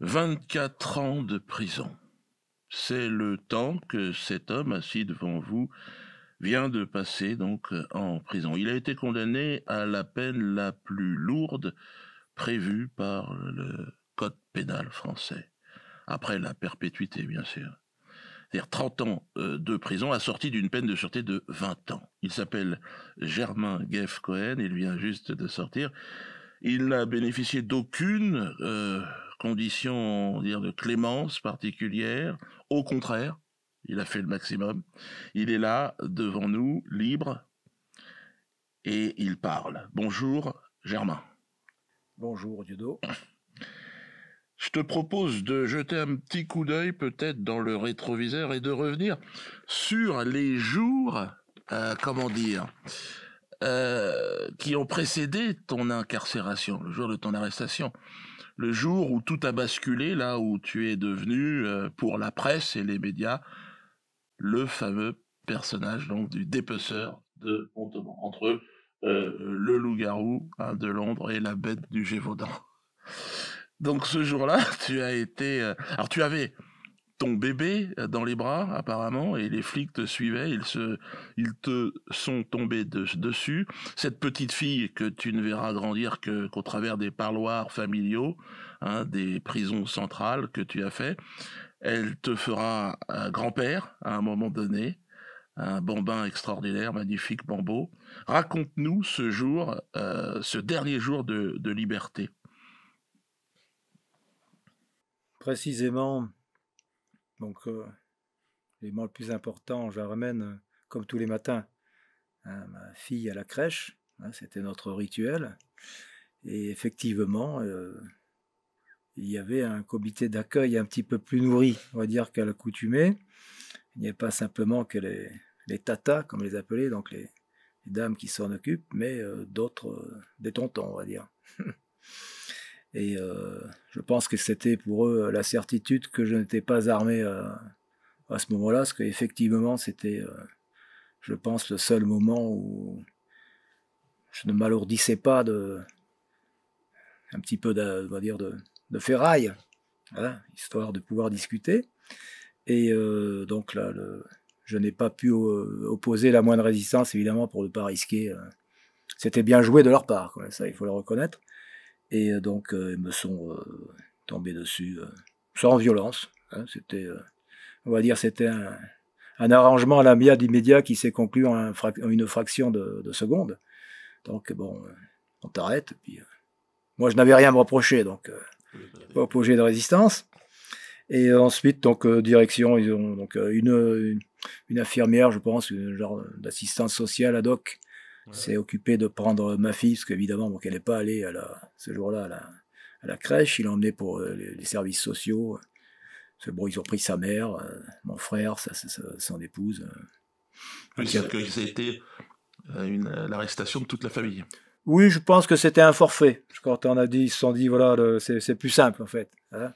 24 ans de prison. C'est le temps que cet homme assis devant vous vient de passer donc en prison. Il a été condamné à la peine la plus lourde prévue par le code pénal français, après la perpétuité bien sûr. C'est-à-dire 30 ans euh, de prison assorti d'une peine de sûreté de 20 ans. Il s'appelle Germain Geff Cohen, il vient juste de sortir. Il n'a bénéficié d'aucune euh, conditions dire, de clémence particulière. Au contraire, il a fait le maximum. Il est là, devant nous, libre, et il parle. Bonjour, Germain. Bonjour, Dudo. Je te propose de jeter un petit coup d'œil peut-être dans le rétroviseur et de revenir sur les jours, euh, comment dire, euh, qui ont précédé ton incarcération, le jour de ton arrestation le jour où tout a basculé, là où tu es devenu, euh, pour la presse et les médias, le fameux personnage donc du dépeceur de Montauban, entre euh, le loup-garou de Londres et la bête du Gévaudan. Donc ce jour-là, tu as été... Euh, alors tu avais ton bébé euh, dans les bras apparemment et les flics te suivaient, ils se, ils te sont tombés dessus. Cette petite fille que tu ne verras grandir qu'au travers des parloirs familiaux, hein, des prisons centrales que tu as fait, elle te fera grand-père à un moment donné. Un bambin extraordinaire, magnifique bambo. Raconte-nous ce jour, euh, ce dernier jour de liberté. Précisément, donc, euh, l'élément le plus important, je ramène euh, comme tous les matins ma fille à la crèche. Hein, c'était notre rituel. Et effectivement, euh, il y avait un comité d'accueil un petit peu plus nourri, on va dire, qu'à l'accoutumée. Il n'y avait pas simplement que les, tatas, comme les appelait, donc les, les dames qui s'en occupent, mais d'autres, des tontons, on va dire. Et euh, je pense que c'était pour eux euh, la certitude que je n'étais pas armé euh, à ce moment-là, parce qu'effectivement, c'était, je pense, le seul moment où je ne m'alourdissais pas de un petit peu de, on va dire de, ferraille, hein, histoire de pouvoir discuter. Et donc là, le, je n'ai pas pu opposer la moindre résistance, évidemment, pour ne pas risquer. c'était bien joué de leur part, quoi. ça, il faut le reconnaître. Et euh, donc, euh, ils me sont euh, tombés dessus, sans violence. Hein. c'était, on va dire, c'était un, arrangement à la miade immédiat qui s'est conclu en, une fraction de, seconde. Donc, bon, on t'arrête. Puis, moi, je n'avais rien à me reprocher, donc, bah pas projet de résistance. Et ensuite, donc, direction, ils ont donc une, une, infirmière, je pense, une genre d'assistance sociale ad hoc, s'est occupé de prendre ma fille, parce qu'évidemment, elle n'est pas allée à ce jour-là à la, crèche. Il l'a emmenée pour euh, les, services sociaux. bon, ils ont pris sa mère, euh, mon frère, sa, son épouse. Euh. C'est-à-dire que ça a été l'arrestation de toute la famille. Oui, je pense que c'était un forfait. Quand on a dit, ils se sont dit, voilà, c'est plus simple en fait. Hein.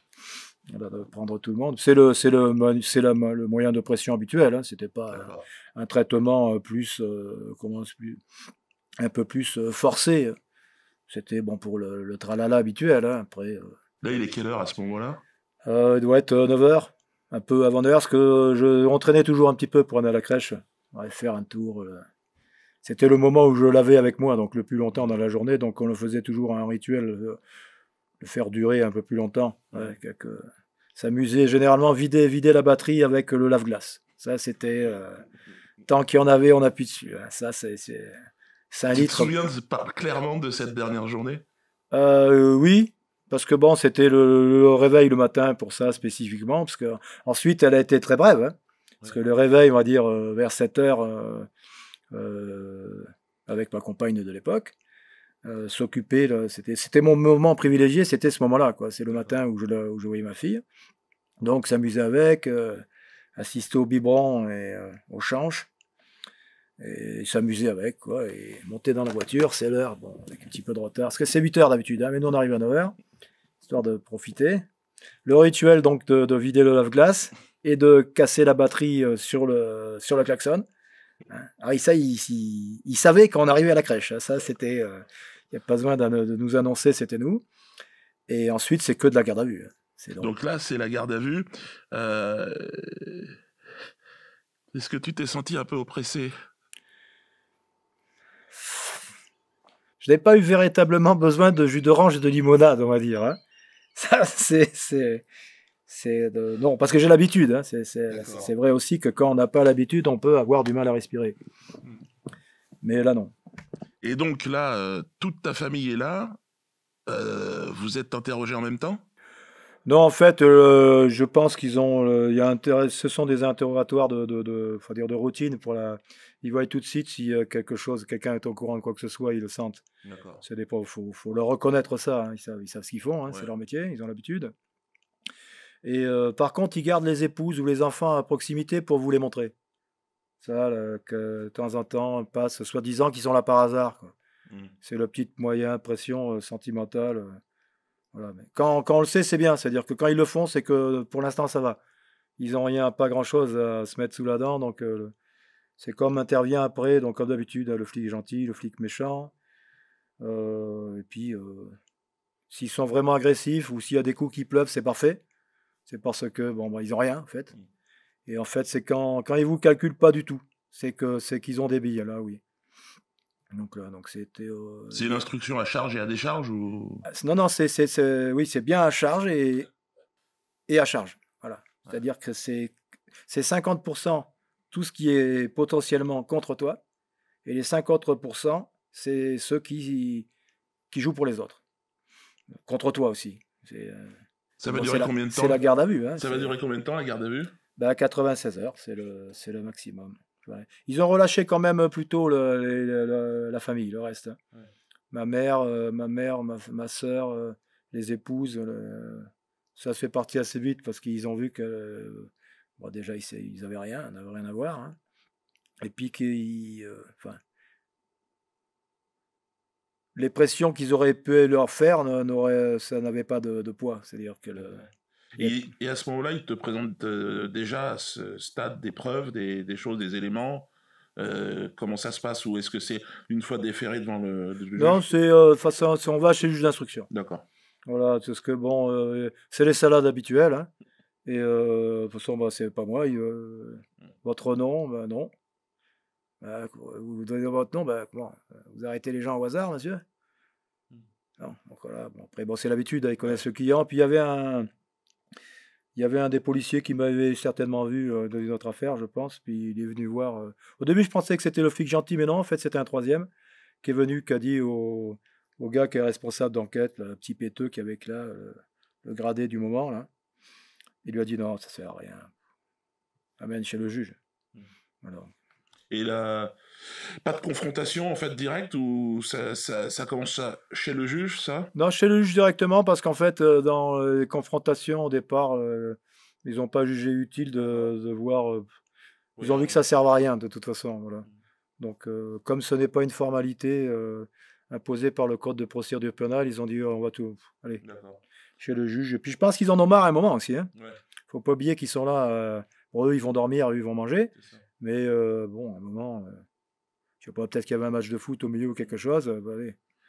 Eh ben, prendre tout le monde. C'est le, c'est le, c'est le, le moyen de pression habituel. Hein. C'était pas euh, un, traitement euh, plus, euh, un peu plus forcé. C'était bon pour le, tralala habituel. Hein. Après. Là, il est quelle heure à ce moment-là Il doit être 9 h un peu avant 9 h parce que je, on traînait toujours un petit peu pour aller à la crèche, faire un tour. C'était le moment où je l'avais avec moi, donc le plus longtemps dans la journée, donc on le faisait toujours un rituel. Le faire durer un peu plus longtemps, quelques, s'amuser généralement vider, vider la batterie avec le lave-glace. Ça, c'était. Euh, tant qu'il y en avait, on appuie dessus. Hein. Ça, c'est. un litre. Tu te souviens clairement de cette dernière journée euh, Oui, parce que bon, c'était le, réveil le matin pour ça spécifiquement, parce que ensuite elle a été très brève, hein. parce que le réveil, on va dire euh, vers 7 heures, avec ma compagne de l'époque, s'occuper, c'était, c'était mon moment privilégié, c'était ce moment-là, quoi. C'est le matin où je, où je voyais ma fille. Donc s'amuser avec, euh, assister au biberon et euh, au change, et s'amuser avec, quoi, et monter dans la voiture, c'est l'heure, bon, avec un petit peu de retard, parce que c'est 8 heures d'habitude, hein, mais nous on arrive à 9 heures, histoire de profiter. Le rituel donc de, vider le lave-glace et de casser la batterie euh, sur le, sur le klaxon. Hein, Alors ah, ça, il, il, savait quand on arrivait à la crèche, hein. ça c'était, il n'y a pas besoin de nous annoncer, c'était nous. Et ensuite, c'est que de la garde à vue. Donc là, c'est la garde à vue. Euh, est-ce que tu t'es senti un peu oppressé Je n'ai pas eu véritablement besoin de jus d'orange et de limonade, on va dire. Hein. Ça, c'est. De... Euh, non, parce que j'ai l'habitude. Hein. C'est vrai aussi que quand on n'a pas l'habitude, on peut avoir du mal à respirer. Hmm. Mais là, non. Et donc là, euh, toute ta famille est là. vous êtes interrogé en même temps non, en fait, euh, je pense qu'ils ont. Euh, il y a ce sont des interrogatoires de, faut dire de routine. Pour la, ils voient tout de suite si euh, quelque chose, quelqu'un est au courant de quoi que ce soit, ils le sentent. Ça dépend. Faut, faut leur reconnaître ça. Hein. Ils, savent, ils, savent, ce qu'ils font. Hein. C'est leur métier. Ils ont l'habitude. Et par contre, ils gardent les épouses ou les enfants à proximité pour vous les montrer. Ça, que de temps en temps passe, soi-disant qu'ils sont là par hasard. Mmh. C'est le petit moyen, pression sentimentale quand, on le sait, c'est bien. C'est-à-dire que quand ils le font, c'est que pour l'instant, ça va. Ils n'ont rien, pas grand-chose à se mettre sous la dent. Donc, euh, c'est comme intervient après. Donc, comme d'habitude, le flic gentil, le flic méchant. Euh, et puis, euh, s'ils sont vraiment agressifs ou s'il y a des coups qui pleuvent, c'est parfait. C'est parce que, bon, bah, ils n'ont rien, en fait. Mm. Et en fait, c'est quand, quand ils ne vous calculent pas du tout. C'est que c'est qu'ils ont des billes, là, oui. Donc, euh, donc c'était. Euh, c'est une instruction à charge et à décharge ou ah, Non, non, c'est, oui, c'est bien à charge et, et à charge. Voilà. C'est-à-dire que c'est, 50% tout ce qui est potentiellement contre toi et les 50%, c'est ceux qui, qui jouent pour les autres. Contre toi aussi. Euh, ça va durer combien de temps C'est la garde à vue. Hein, ça va durer combien de temps la garde à vue 96 bah, heures, c'est c'est le maximum. Ils ont relâché quand même euh, plutôt la famille, le reste. Euh, ma mère, ma mère, ma, soeur, euh, les épouses, ça se fait partie assez vite parce qu'ils ont vu que déjà ils, ils avaient rien, n'avaient rien à voir. Hein. Et puis que les pressions qu'ils auraient pu leur faire, ça n'avait pas de, poids. C'est-à-dire que le, et, à ce moment-là, il te présente euh, déjà à ce stade des preuves, des, choses, des éléments. Euh, comment ça se passe Ou est-ce que c'est une fois déféré devant le, juge Non, c'est euh, façon, à, on va chez le juge d'instruction. D'accord. Voilà, parce que bon, euh, c'est les salades habituelles. Hein. et de toute façon, bah, c'est pas moi. votre nom, ben non. Bah, vous donnez votre nom, bah, Vous arrêtez les gens au hasard, monsieur hmm. non, donc voilà, bon, après, bon, c'est l'habitude, ils connaissent le client. Puis il y avait un, il y avait un des policiers qui m'avait certainement vu euh, dans une autre affaire, je pense, puis il est venu voir. Euh. Au début, je pensais que c'était le flic gentil, mais non, en fait, c'était un troisième qui est venu, qui a dit au, gars qui est responsable d'enquête, le petit péteux qui avait là, le... gradé du moment, là. Il lui a dit non, ça sert à rien. Amène chez le juge. Alors. Mmh. Et là... Pas de confrontation en fait directe ou ça, ça, commence chez le juge, ça Non, chez le juge directement parce qu'en fait, euh, dans euh, les confrontations au départ, euh, ils n'ont pas jugé utile de, de voir. ils ont vu que ça servait à rien de toute façon. Voilà. Mm. Donc, comme ce n'est pas une formalité imposée par le code de procédure pénale, ils ont dit oh, on va tout. Allez, chez le juge. Et puis je pense qu'ils en ont marre à un moment aussi. Hein. Ouais. faut pas oublier qu'ils sont là. eux, ils vont dormir, eux, ils vont manger. Mais bon, à un moment, sais pas, peut-être qu'il y avait un match de foot au milieu ou quelque chose. Euh, bah,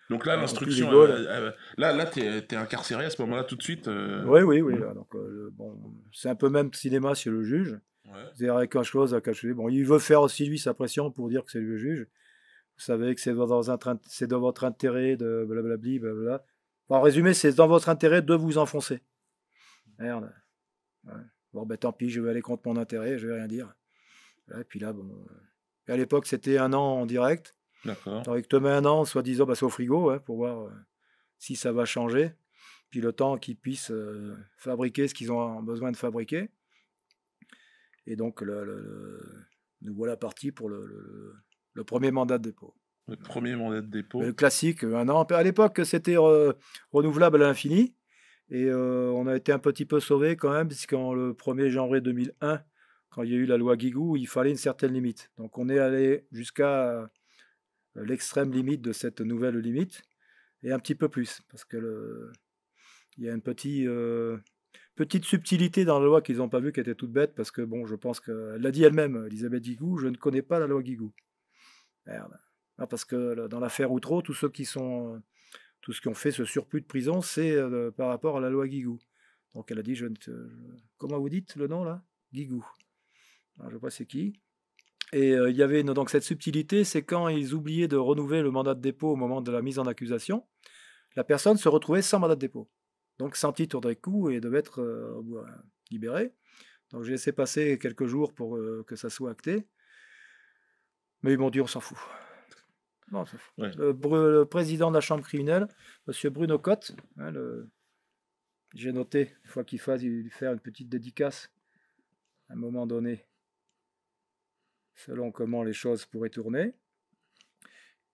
donc là, euh, l'instruction, là, là, tu es incarcéré à ce moment-là tout de suite. Euh. Oui, oui, oui. Donc, bon, c'est un peu même cinéma chez le juge. Ouais. cest quelque chose à cacher. Bon, il veut faire aussi lui sa pression pour dire que c'est le juge. Vous savez que c'est dans, votre intérêt de blablabli, blablabla. bla. en résumé, c'est dans votre intérêt de vous enfoncer. Merde. Bon, ben tant pis, je vais aller contre mon intérêt, je vais rien dire. Et puis là, bon à l'époque, c'était un an en direct. D'accord. Donc, te un an, soi-disant, bah, c'est au frigo, hein, pour voir euh, si ça va changer. Puis le temps qu'ils puissent euh, fabriquer ce qu'ils ont besoin de fabriquer. Et donc, nous voilà partis pour le, premier mandat de dépôt. Le premier mandat de dépôt. Le classique, un an. À l'époque, c'était euh, renouvelable à l'infini. Et on a été un petit peu sauvé quand même, puisqu'en le 1er janvier 2001, quand il y a eu la loi Guigou, il fallait une certaine limite. Donc on est allé jusqu'à euh, l'extrême limite de cette nouvelle limite, et un petit peu plus, parce que le, il y a une euh, petite, subtilité dans la loi qu'ils n'ont pas vue, qui était toute bête, parce que bon, je pense qu'elle l'a dit elle-même, Elisabeth Guigou, je ne connais pas la loi Guigou. Merde. Ah, parce que dans l'affaire Outreau, tous ceux qui sont, euh, tous ce qui ont fait ce surplus de prison, c'est par rapport à la loi Guigou. Donc elle a dit, je comment vous dites le nom là Guigou ne je pas c'est qui. Et euh, il y avait donc cette subtilité, c'est quand ils oubliaient de renouveler le mandat de dépôt au moment de la mise en accusation, la personne se retrouvait sans mandat de dépôt. Donc sans titre de coup et devait être euh, euh, libérée. Donc j'ai laissé passer quelques jours pour que ça soit acté. Mais ils m'ont dit on s'en fout. Le, président de la chambre criminelle, monsieur Bruno Cotte, hein, j'ai noté, une fois qu'il fasse il, faire une petite dédicace à un moment donné selon comment les choses pourraient tourner.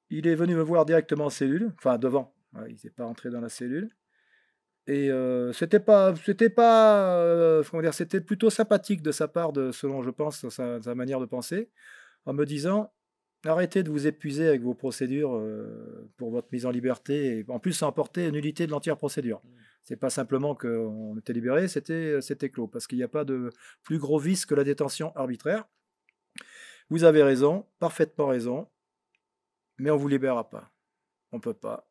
Il est venu me voir directement en cellule, enfin devant, il n'est pas entré dans la cellule. Et euh, c'était pas, c'était pas, euh, comment dire, c'était plutôt sympathique de sa part, de, selon je pense, sa, manière de penser, en me disant arrêtez de vous épuiser avec vos procédures euh, pour votre mise en liberté. Et en plus, ça emportait nullité de l'entière procédure. Mm. C'est pas simplement qu'on était libéré, c'était, c'était clos, parce qu'il n'y a pas de plus gros vice que la détention arbitraire. Vous avez raison, parfaitement raison, mais on vous libérera pas. On peut pas.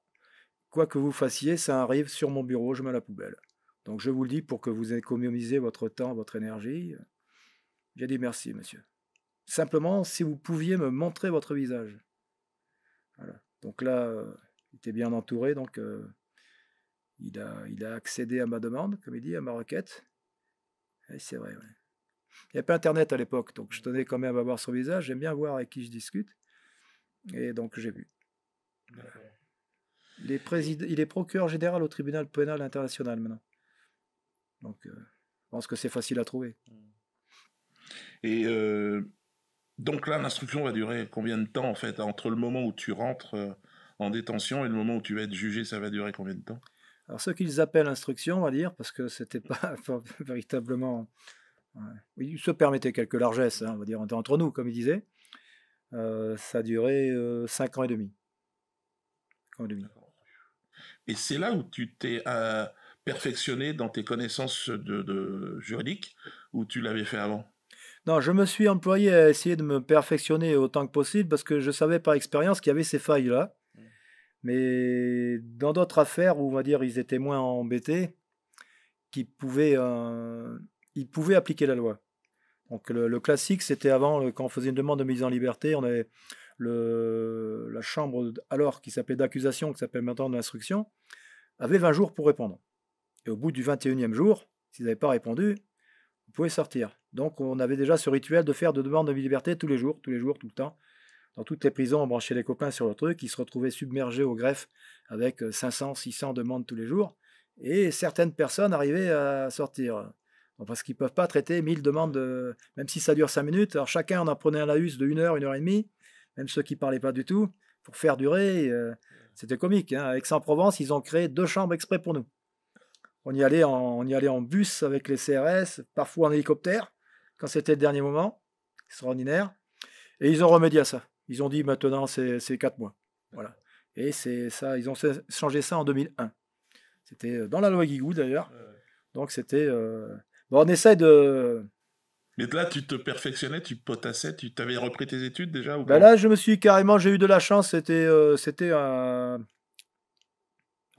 Quoi que vous fassiez, ça arrive sur mon bureau, je mets la poubelle. Donc je vous le dis pour que vous économisez votre temps, votre énergie. J'ai dit merci, monsieur. Simplement, si vous pouviez me montrer votre visage. Donc là, euh, il était bien entouré, donc euh, il, a, il a accédé à ma demande, comme il dit, à ma requête. c'est vrai, ouais. Il n'y avait pas Internet à l'époque, donc je tenais quand même à voir son visage. J'aime bien voir avec qui je discute. Et donc, j'ai vu. Il, est il est procureur général au tribunal pénal international maintenant. Donc, euh, je pense que c'est facile à trouver. Mm. Et euh, donc là, l'instruction va durer combien de temps, en fait Entre le moment où tu rentres euh, en détention et le moment où tu vas être jugé, ça va durer combien de temps alors, ce qu'ils appellent instruction, on va dire, parce que c'était pas véritablement il se permettait quelques largesses, hein, on va dire, entre nous, comme il disait. Euh, ça a duré 5 euh, ans et demi. et, c'est là où tu t'es euh, perfectionné dans tes connaissances de, juridiques, ou tu l'avais fait avant non, je me suis employé à essayer de me perfectionner autant que possible parce que je savais par expérience qu'il y avait ces failles-là. Mmh. Mais dans d'autres affaires où, on va dire, ils étaient moins embêtés, qui pouvaient ils pouvaient appliquer la loi. Donc le, classique, c'était avant, quand on faisait une demande de mise en liberté, on avait la chambre alors qui s'appelait d'accusation, qui s'appelle maintenant d'instruction, avait 20 jours pour répondre. Et au bout du 21e jour, s'ils n'avaient pas répondu, vous pouvez sortir. Donc on avait déjà ce rituel de faire de demandes de liberté tous les jours, tous les jours, tout le temps. Dans toutes les prisons, on branchait les copains sur le truc, ils se retrouvaient submergés au greffe avec 500, euh, 600 demandes tous les jours. Et certaines personnes arrivaient à sortir parce qu'ils ne peuvent pas traiter 1000 demandes, même si ça dure 5 minutes. Alors chacun en apprenait un laus de 1 heure, 1 heure et demie, même ceux qui ne parlaient pas du tout, pour faire durer. Euh, c'était comique. Hein. Avec saint Aix-en-Provence, ils ont créé deux chambres exprès pour nous. On y, allait en, on y allait en bus avec les CRS, parfois en hélicoptère, quand c'était le dernier moment. Extraordinaire. Et ils ont remédié à ça. Ils ont dit maintenant c'est quatre mois. Voilà. Et c'est ça, ils ont changé ça en 2001. C'était euh, dans la loi Guigou d'ailleurs. Donc c'était euh, on essaie de. Mais là, tu te perfectionnais, tu potassais, tu t'avais repris tes études déjà ben Là, je me suis carrément, j'ai eu de la chance, c'était euh, c'était à...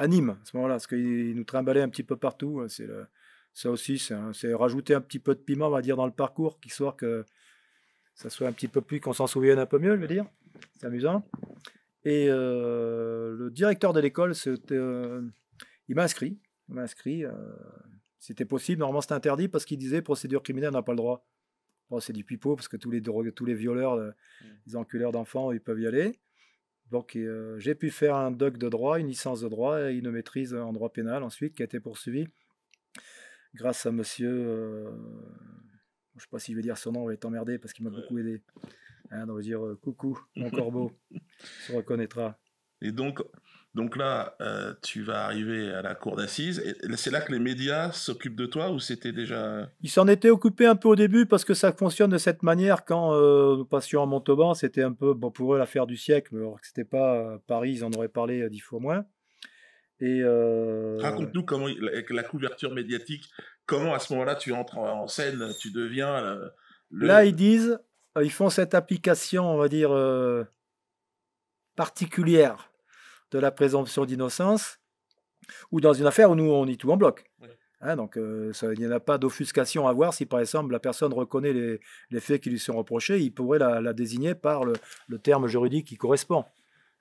Nîmes à ce moment-là, parce qu'ils nous trimbalaient un petit peu partout. Hein, c'est Ça aussi, c'est rajouter un petit peu de piment, on va dire, dans le parcours, histoire que ça soit un petit peu plus, qu'on s'en souvienne un peu mieux, je veux dire. C'est amusant. Et euh, le directeur de l'école, euh, il m'a inscrit. Il m'a inscrit. C'était possible, normalement c'était interdit parce qu'il disait procédure criminelle, on n'a pas le droit. c'est du pipeau parce que tous les, tous les violeurs, euh, mm. les enculeurs d'enfants, ils peuvent y aller. Donc euh, j'ai pu faire un doc de droit, une licence de droit et une maîtrise en droit pénal ensuite qui a été poursuivie grâce à monsieur, euh, je ne sais pas si je vais dire son nom, il est emmerdé parce qu'il m'a beaucoup aidé. Hein, donc je dire coucou, mon corbeau, se reconnaîtra. Et donc, donc là, euh, tu vas arriver à la cour d'assises. c'est là que les médias s'occupent de toi ou c'était déjà. Euh? Ils s'en étaient occupés un peu au début parce que ça fonctionne de cette manière. Quand nous euh, passions à Montauban, c'était un peu bon, pour eux l'affaire du siècle, alors que c'était pas Paris, ils en auraient parlé dix fois moins. Raconte-nous comment, avec la couverture médiatique, comment à ce moment-là tu entres en scène, tu deviens. Là, ils disent, ils font cette application, on va dire, particulière de la présomption d'innocence, ou dans une affaire où nous, on y tout en bloc. Hein, donc, euh, il n'y en a pas d'offuscation à voir si, par exemple, la personne reconnaît les, faits qui lui sont reprochés, il pourrait la, désigner par le, terme juridique qui correspond.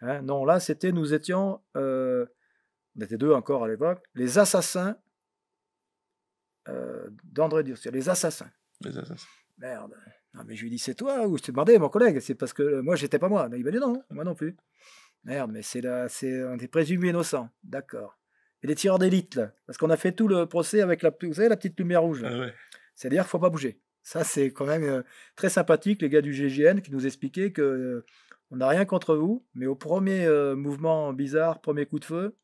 Hein, non, là, c'était, nous étions, euh, on était deux encore à l'époque, les assassins euh, d'André Durcier, les assassins. Les assassins. Merde. Non, mais je lui dis, c'est toi ou je t'ai demandé mon collègue, c'est parce que moi, j'étais pas moi. il m'a dit non, moi non plus. Merde, mais c'est là, c'est on est présumé innocent, d'accord. Et les tireurs d'élite là, parce qu'on a fait tout le procès avec la, la petite lumière rouge. Ah C'est-à-dire qu'il ne faut pas bouger. Ça c'est quand même euh, très sympathique les gars du GGN qui nous expliquaient que euh, on n'a rien contre vous, mais au premier euh, mouvement bizarre, premier coup de feu,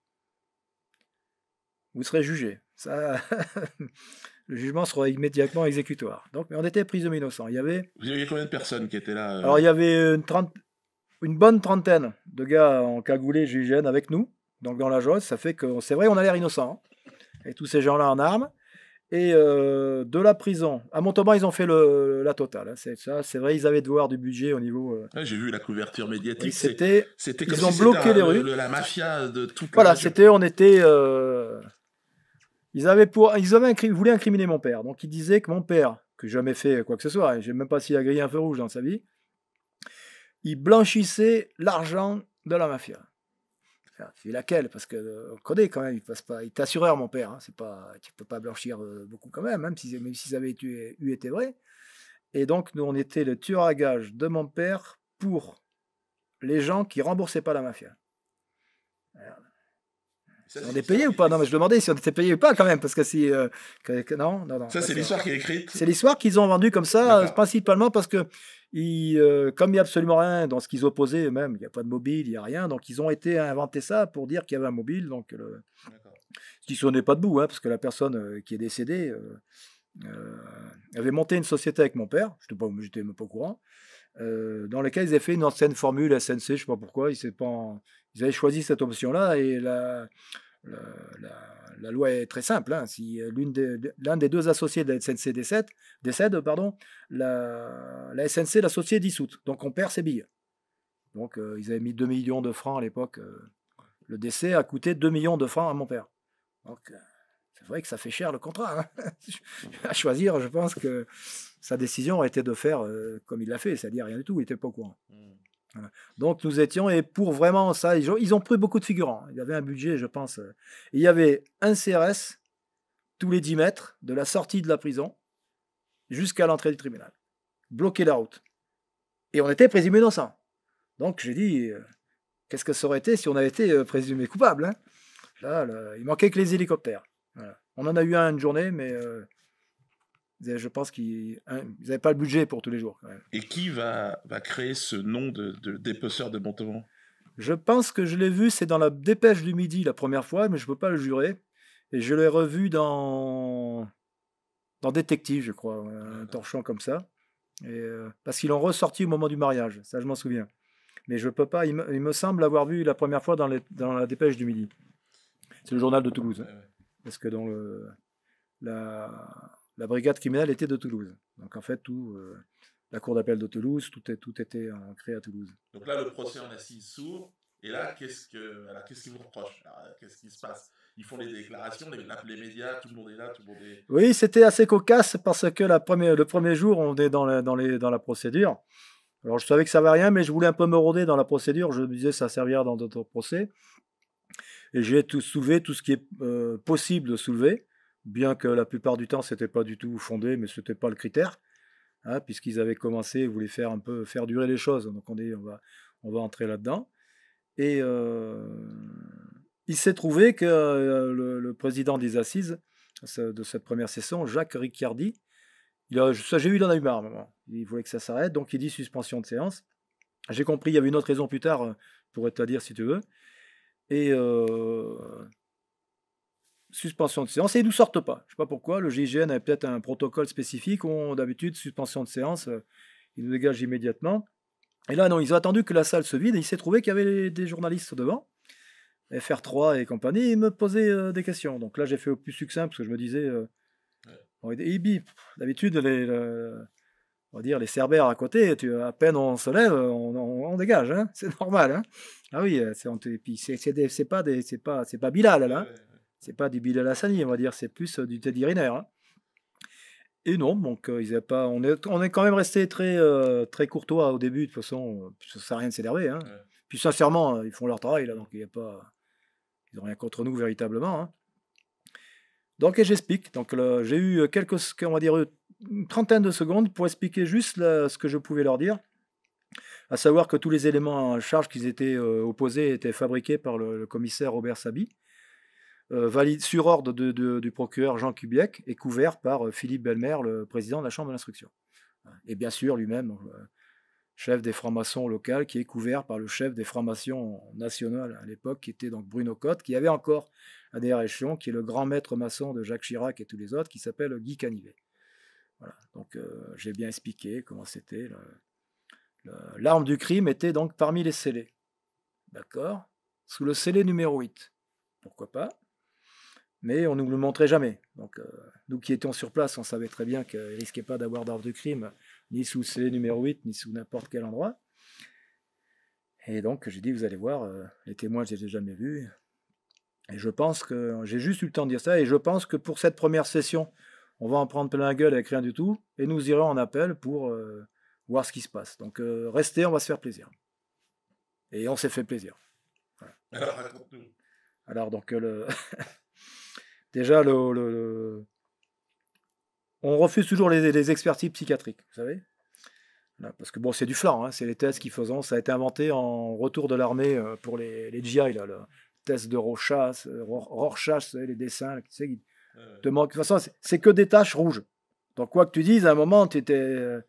vous serez jugé. Ça, le jugement sera immédiatement exécutoire. Donc, mais on était présumé innocents. Il y avait. Vous aviez combien de personnes qui étaient là Alors, il y avait une 30 une bonne trentaine de gars en cagoulé GIGN avec nous, donc dans la jauge. Ça fait que c'est vrai, on a l'air innocent. Hein. et tous ces gens-là en armes. Et euh, de la prison. À Montauban, ils ont fait la totale. Hein. c'est ça, c'est vrai, ils avaient devoir du budget au niveau. Euh. J'ai vu la couverture médiatique. C'était, c'était ils ont bloqué les rues. la mafia de tout. Voilà, c'était, on était. Euh, ils avaient pour, ils voulaient incriminer mon père. Donc ils disaient que mon père, que jamais fait quoi que ce soit, hein, je n'ai même pas s'il a grillé un feu rouge dans sa vie, il blanchissait l'argent de la mafia. C'est laquelle Parce que euh, on connaît quand même, il passe pas, il est assureur mon père, hein, c'est pas, tu peux pas blanchir euh, beaucoup quand même, même si, même avait été, eu été vrai. Et donc nous on était le tueur à gage de mon père pour les gens qui remboursaient pas la mafia. on est, payé ou pas Non, mais je demandais si on était payé ou pas quand même, parce que si. Euh, non, non, non. Ça, c'est l'histoire qui est écrite. C'est l'histoire qu'ils ont vendue comme ça, principalement parce que euh, comme il n'y a absolument rien dans ce qu'ils opposaient même, il n'y a pas de mobile, il n'y a rien, donc ils ont été à inventer ça pour dire qu'il y avait un mobile. Donc, le... ce qui sonnait pas debout, hein, parce que la personne euh, qui est décédée euh, avait monté une société avec mon père, je n'étais même pas au courant, dans laquelle ils avaient fait une ancienne formule SNC, je ne sais pas pourquoi, ils, pas avaient choisi cette option-là et la la loi est très simple. Hein. Si euh, l'un des deux associés de la SNC décède, pardon, la, SNC, l'associé est dissoute. Donc on perd ses billes. Donc euh, ils avaient mis 2 millions de francs à l'époque. Euh, le décès a coûté 2 millions de francs à mon père. Donc c'est vrai que ça fait cher le contrat. Hein. à choisir, je pense que sa décision a été de faire comme il l'a fait, c'est-à-dire rien du tout, il n'était pas au courant. Mmh. Donc nous étions, et pour vraiment ça, ils ont, pris beaucoup de figurants. Euh, il y avait un budget, je pense. il y avait un CRS tous les 10 mètres de la sortie de la prison jusqu'à l'entrée du tribunal. Bloqué la route. Et on était présumé innocent. Donc j'ai dit, euh, qu'est-ce que ça aurait été si on avait été euh, présumé coupable hein Là, il manquait que les hélicoptères. On en a eu un une journée, mais je pense qu'ils n'avaient hein, pas le budget pour tous les jours. Et qui va, créer ce nom de, de dépeceur de Montauban Je pense que je l'ai vu, c'est dans la dépêche du midi la première fois, mais je ne peux pas le jurer. Et je l'ai revu dans, dans Détective, je crois, un torchon comme ça. Et, euh, parce qu'ils l'ont ressorti au moment du mariage, ça je m'en souviens. Mais je peux pas, il me, semble l'avoir vu la première fois dans, dans la dépêche du midi. C'est le journal de Toulouse. Hein. Parce que dans le, la, la brigade criminelle était de Toulouse. Donc en fait, tout, euh, la cour d'appel de Toulouse, tout, est, tout était ancré à Toulouse. Donc là, le procès en assise s'ouvre. Et là, qu'est-ce que, qu'ils vous reprochent euh, Qu'est-ce qui se passe Ils font les déclarations, les, médias, tout le monde est là, tout le monde est... Oui, c'était assez cocasse parce que la première, le premier jour, on est dans la, dans dans la procédure. Alors je savais que ça va rien, mais je voulais un peu me rôder dans la procédure. Je me disais ça servira dans d'autres procès. Et j'ai tout soulevé tout ce qui est euh, possible de soulever bien que la plupart du temps ce n'était pas du tout fondé, mais ce n'était pas le critère, hein, puisqu'ils avaient commencé, ils voulaient faire un peu faire durer les choses. Donc on dit, on va, on va entrer là-dedans. Et euh, il s'est trouvé que euh, le, président des assises de cette première session, Jacques Ricciardi, il ça j'ai eu il en a eu marre. Il voulait que ça s'arrête, donc il dit suspension de séance. J'ai compris, il y avait une autre raison plus tard, pour être à dire si tu veux. Et euh, suspension de séance et ils ne nous sortent pas. Je ne sais pas pourquoi, le GIGN a peut-être un protocole spécifique où d'habitude, suspension de séance, euh, ils nous dégagent immédiatement. Et là, non, ils ont attendu que la salle se vide et il s'est trouvé qu'il y avait des journalistes devant, FR3 et compagnie, et ils me posaient euh, des questions. Donc là, j'ai fait au plus succinct parce que je me disais, euh, d'habitude, les, on va dire, les cerbères à côté, tu, à peine on se lève, on, dégage, hein. c'est normal. Hein. ah oui, euh, c'est pas, des, pas, pas Bilal, là. Hein c'est pas du la on va dire, c'est plus euh, du Teddy hein. Et non, donc euh, ils pas. On est, on est quand même resté très, euh, très courtois au début, de toute façon, ça sert à rien de s'énerver. Hein. Puis sincèrement, ils font leur travail, là, donc il n'y a pas. Ils n'ont rien contre nous véritablement. Hein. Donc j'explique. Donc j'ai eu quelques, on va dire, une trentaine de secondes pour expliquer juste ce que je pouvais leur dire, à savoir que tous les éléments en charge qu'ils étaient opposés étaient fabriqués par le, le commissaire Robert Sabi, euh, valide, sur ordre du procureur Jean Cubiec, et couvert par euh, Philippe Belmer, le président de la Chambre l'Instruction. Et bien sûr, lui-même, euh, chef des francs-maçons locaux, qui est couvert par le chef des francs-maçons nationaux à l'époque, qui était donc Bruno Cotte, qui avait encore à qui est le grand maître maçon de Jacques Chirac et tous les autres, qui s'appelle Guy Canivet. donc j'ai bien expliqué comment c'était. L'arme du crime était donc parmi les scellés. D'accord Sous le scellé numéro 8. Pourquoi pas mais on ne nous le montrait jamais. Donc, euh, nous qui étions sur place, on savait très bien qu'il ne risquait pas d'avoir d'ordre de crime, ni sous C numéro 8, ni sous n'importe quel endroit. Et donc, j'ai dit, vous allez voir, euh, les témoins, je les ai jamais vus. Et je pense que, j'ai juste eu le temps de dire ça, et je pense que pour cette première session, on va en prendre plein la gueule avec rien du tout, et nous irons en appel pour euh, voir ce qui se passe. Donc, restez, on va se faire plaisir. Et on s'est fait plaisir. Alors, nous Alors, donc, le. Déjà, le, on refuse toujours les, les, expertises psychiatriques, vous savez Parce que bon, c'est du flanc hein, c'est les tests qu'ils faisaient. Ça a été inventé en retour de l'armée euh, pour les, les GI, le test de Rochas, Rorschach, euh, les dessins, tu sais, De toute façon, c'est que des taches rouges. Donc, quoi que tu dises, à un moment, tu étais euh,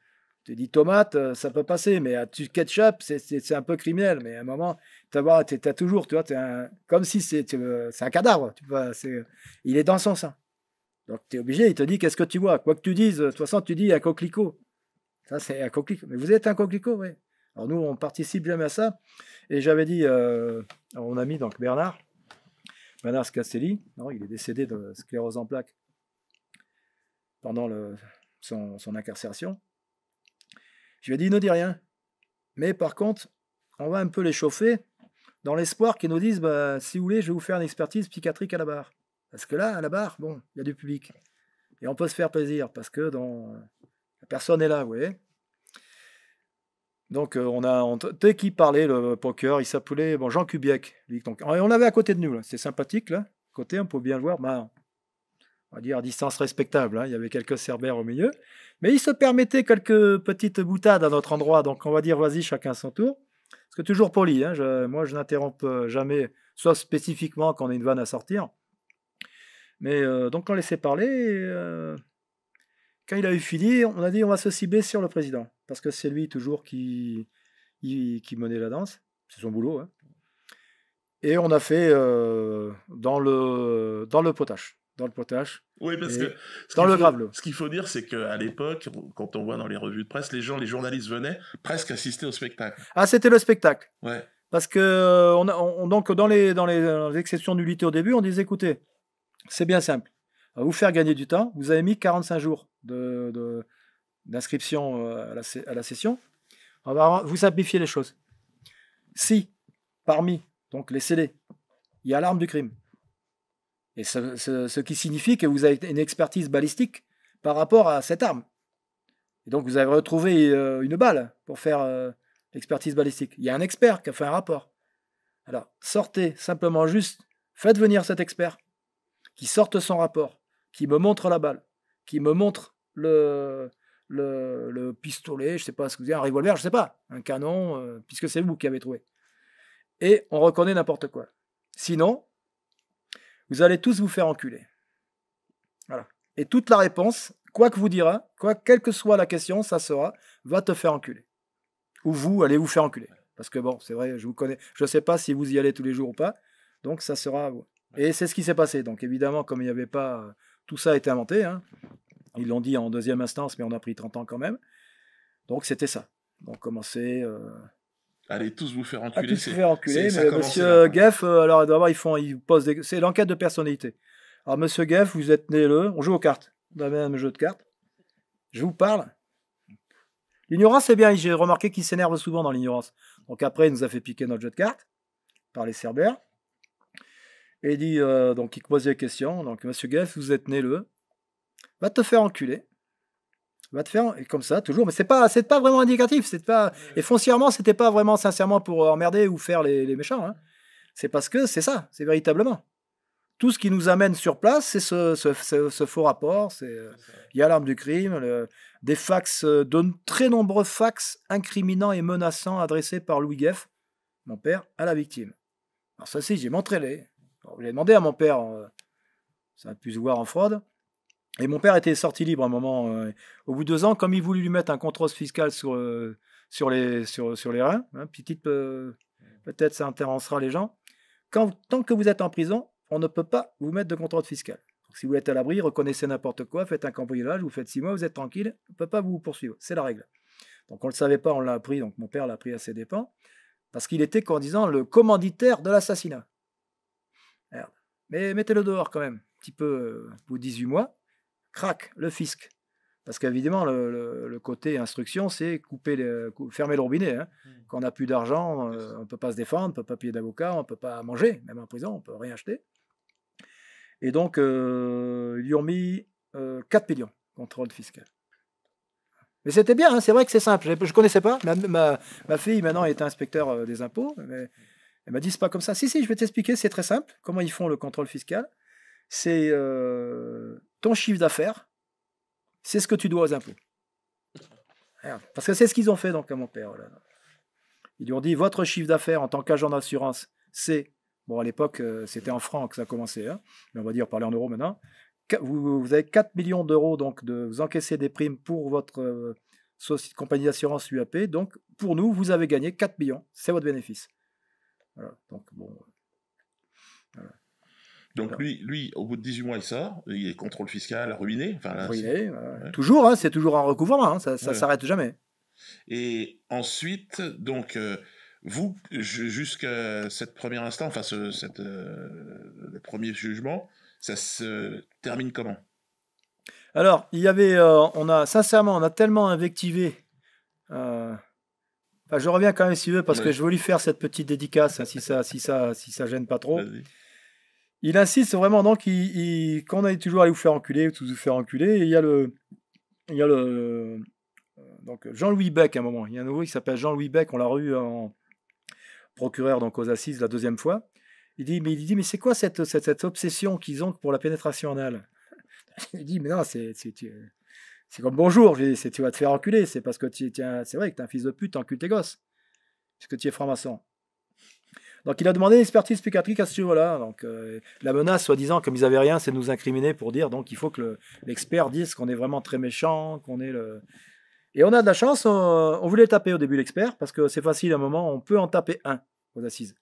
tu dis tomate, euh, ça peut passer, mais tu ketchup, c'est un peu criminel. Mais à un moment, tu as, toujours, tu vois, es comme si euh, c'est un cadavre. Tu vois, il est dans son sein. Donc tu es obligé, il te dit qu'est-ce que tu vois. Quoi que tu dises, de toute façon, tu dis un coquelicot. Ça, c'est un coquelicot. Mais vous êtes un coquelicot, oui. Alors nous, on participe jamais à ça. Et j'avais dit, euh, on a mis donc Bernard, Bernard Scastelli, non, il est décédé de sclérose en plaques pendant le, son, son incarcération. Je lui ai dit, ne dis rien. Mais par contre, on va un peu les chauffer dans l'espoir qu'ils nous disent, bah, si vous voulez, je vais vous faire une expertise psychiatrique à la barre. Parce que là, à la barre, bon, il y a du public. Et on peut se faire plaisir parce que dans... la personne est là, vous voyez. Donc, euh, on a, dès qu'il parlait, le poker, il s'appelait bon, Jean cubiec donc, on avait à côté de nous, C'est sympathique, là. Côté, on peut bien le voir. Bah, on va dire, à distance respectable. Hein. Il y avait quelques cerbères au milieu. Mais il se permettait quelques petites boutades à notre endroit. Donc, on va dire, vas-y, chacun son tour. c'est que toujours poli. Hein. moi, je n'interromps euh, jamais, soit spécifiquement quand on a une vanne à sortir. Mais euh, donc, on laissait parler. Euh, quand il a eu fini, on a dit, on va se cibler sur le président. Parce que c'est lui toujours qui, menait la danse. C'est son boulot. Hein. Et on a fait dans, le, dans le dans le potage Oui, parce que dans le grave. Ce qu'il faut dire, c'est qu'à l'époque, quand on voit dans les revues de presse, les gens, les journalistes venaient presque assister au spectacle. Ah, c'était le spectacle. Ouais. Parce que euh, on, donc dans les, dans les, exceptions nullité au début, on disait écoutez, c'est bien simple. vous faire gagner du temps. Vous avez mis 45 jours de, d'inscription euh, à la, session. On va vous simplifier les choses. Si, parmi donc les scellés, il y a l'arme du crime, et ce, qui signifie que vous avez une expertise balistique par rapport à cette arme. Et donc vous avez retrouvé euh, une balle pour faire euh, l'expertise balistique. Il y a un expert qui a fait un rapport. Alors sortez simplement juste, faites venir cet expert qui sorte son rapport, qui me montre la balle, qui me montre le, pistolet, je ne sais pas ce que vous avez, un revolver, je ne sais pas, un canon, euh, puisque c'est vous qui avez trouvé. Et on reconnaît n'importe quoi. Sinon, vous allez tous vous faire enculer. Voilà. Et toute la réponse, quoi que vous dira, quoi, quelle que soit la question, ça sera va te faire enculer. Ou vous allez vous faire enculer. Parce que bon, c'est vrai, je vous connais. Je ne sais pas si vous y allez tous les jours ou pas. Donc ça sera. Et c'est ce qui s'est passé. Donc évidemment, comme il n'y avait pas. Euh, tout ça a été inventé. Hein. Ils l'ont dit en deuxième instance, mais on a pris 30 ans quand même. Donc c'était ça. Donc commençait. Euh, Allez tous vous faire enculer. tous faire enculer, monsieur Geff, euh, alors d'abord ils font, ils posent c'est l'enquête de personnalité. Alors monsieur Geff, vous êtes né le, on joue aux cartes, dans le même jeu de cartes. Je vous parle. L'ignorance c'est eh bien, j'ai remarqué qu'il s'énerve souvent dans l'ignorance. Donc après il nous a fait piquer notre jeu de cartes par les Cerbères. Et il dit, euh, donc il pose des questions, donc monsieur Geff, vous êtes né le, va te faire enculer va te faire comme ça toujours. Mais c'est pas, c'est pas vraiment indicatif. C'est pas et foncièrement, c'était pas vraiment sincèrement pour emmerder ou faire les, méchants. Hein. C'est parce que c'est ça, c'est véritablement. Tout ce qui nous amène sur place, c'est ce, faux rapport. C'est euh, il y a l'arme du crime, des fax, euh, de très nombreux fax incriminants et menaçants adressés par Louis Geff, mon père, à la victime. Alors ça, si j'ai montré les. J'ai demandé à mon père, euh, ça a pu se voir en fraude. Et mon père était sorti libre à un moment. Euh, au bout de deux ans, comme il voulait lui mettre un contrôle fiscal sur, euh, sur, les, sur, sur les reins, hein, petit peu peut-être ça intéressera les gens, quand, tant que vous êtes en prison, on ne peut pas vous mettre de contrôle fiscal. Donc, si vous êtes à l'abri, reconnaissez n'importe quoi, faites un cambriolage, vous faites six mois, vous êtes tranquille, on ne peut pas vous poursuivre. C'est la règle. Donc on ne le savait pas, on l'a appris, donc mon père l'a appris à ses dépens, parce qu'il était, qu'en disant, le commanditaire de l'assassinat. Mais mettez-le dehors quand même, un petit peu, vous euh, 18 mois crac, le fisc. Parce qu'évidemment, le, côté instruction, c'est couper fermer le robinet. Hein. Hmm. Quand on n'a plus d'argent, euh, on ne peut pas se défendre, on ne peut pas payer d'avocat, on ne peut pas manger, même en prison, on ne peut rien acheter. Et donc, euh, ils lui ont mis 4 euh, millions, contrôle fiscal. Mais c'était bien, hein, c'est vrai que c'est simple. Je ne connaissais pas. Ma, fille, maintenant, est inspecteur des impôts. Hmm. elle m'a dit, n'est pas comme ça. Si, si, je vais t'expliquer, c'est très simple, comment ils font le contrôle fiscal c'est euh, ton chiffre d'affaires, c'est ce que tu dois aux impôts. Parce que c'est ce qu'ils ont fait donc à mon père. Ils lui ont dit votre chiffre d'affaires en tant qu'agent d'assurance, c'est bon à l'époque euh, c'était en francs que ça commençait, hein, mais on va dire parler en euros maintenant. Vous, avez 4 millions d'euros donc de vous encaisser des primes pour votre euh, société, compagnie d'assurance UAP. Donc pour nous vous avez gagné 4 millions, c'est votre bénéfice. donc bon, donc lui, lui, au bout de 18 mois, il sort, il est contrôle fiscal, ruiné. ruiné euh, Toujours, hein, c'est toujours un recouvrement, hein, ça ne s'arrête jamais. Et ensuite, donc, euh, vous, jusqu'à cette première instant, enfin, ce, euh, le premier jugement, ça se termine comment Alors, il y avait, on a, sincèrement, on a tellement invectivé. je reviens quand même si vous voulez, parce que je voulais faire cette petite dédicace hein, si ça si ça si ça gêne pas trop il insiste vraiment, donc, il, qu'on ait toujours aller vous faire enculer, tout vous faire enculer. il y a le. Il y le. Euh, donc, Jean-Louis Beck, à un moment. Il y a un nouveau qui s'appelle Jean-Louis Beck, on l'a eu en procureur, donc aux assises, la deuxième fois. Il dit, mais il dit, mais c'est quoi cette, cette, obsession qu'ils ont pour la pénétration anale Il dit, mais non, c'est, comme bonjour, c'est, tu vas te faire enculer, c'est parce que tu, c'est vrai que t'es un fils de pute, t'encules tes gosses, parce que tu es franc-maçon. Donc il a demandé une expertise psychiatrique à ce niveau-là. Donc euh, la menace, soi-disant, comme ils n'avaient rien, c'est de nous incriminer pour dire, donc il faut que l'expert dise qu'on est vraiment très méchant, qu'on est le... Et on a de la chance, on, voulait taper au début l'expert, parce que c'est facile, à un moment, on peut en taper un aux assises.